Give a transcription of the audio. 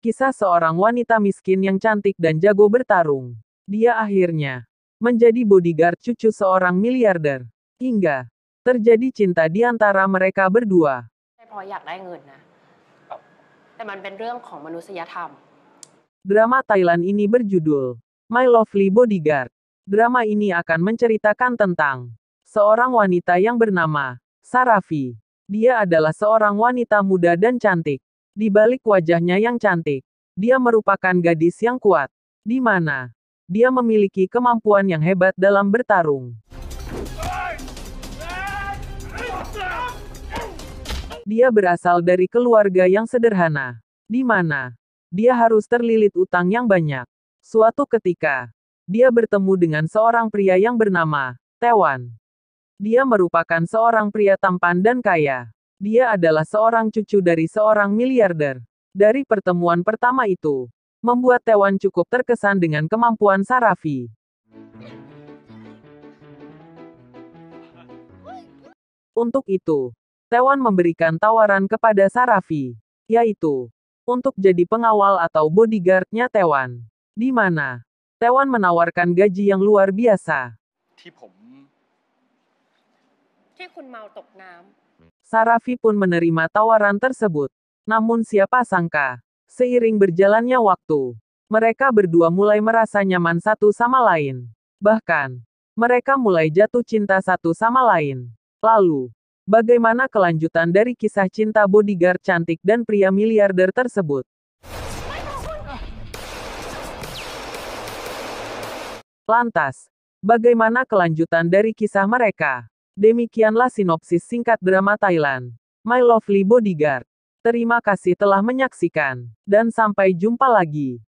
Kisah seorang wanita miskin yang cantik dan jago bertarung. Dia akhirnya menjadi bodyguard cucu seorang miliarder. Hingga terjadi cinta di antara mereka berdua. Drama Thailand ini berjudul My Lovely Bodyguard. Drama ini akan menceritakan tentang seorang wanita yang bernama Sarafi. Dia adalah seorang wanita muda dan cantik di balik wajahnya yang cantik, dia merupakan gadis yang kuat. Di mana dia memiliki kemampuan yang hebat dalam bertarung. Dia berasal dari keluarga yang sederhana, di mana dia harus terlilit utang yang banyak. Suatu ketika, dia bertemu dengan seorang pria yang bernama Tewan. Dia merupakan seorang pria tampan dan kaya. Dia adalah seorang cucu dari seorang miliarder. Dari pertemuan pertama itu, membuat Tewan cukup terkesan dengan kemampuan Sarafi. Untuk itu, Tewan memberikan tawaran kepada Sarafi, yaitu untuk jadi pengawal atau bodyguardnya Tewan. Di mana Tewan menawarkan gaji yang luar biasa. Sarafi pun menerima tawaran tersebut. Namun siapa sangka, seiring berjalannya waktu, mereka berdua mulai merasa nyaman satu sama lain. Bahkan, mereka mulai jatuh cinta satu sama lain. Lalu, bagaimana kelanjutan dari kisah cinta bodyguard cantik dan pria miliarder tersebut? Lantas, bagaimana kelanjutan dari kisah mereka? Demikianlah sinopsis singkat drama Thailand. My Lovely Bodyguard. Terima kasih telah menyaksikan, dan sampai jumpa lagi.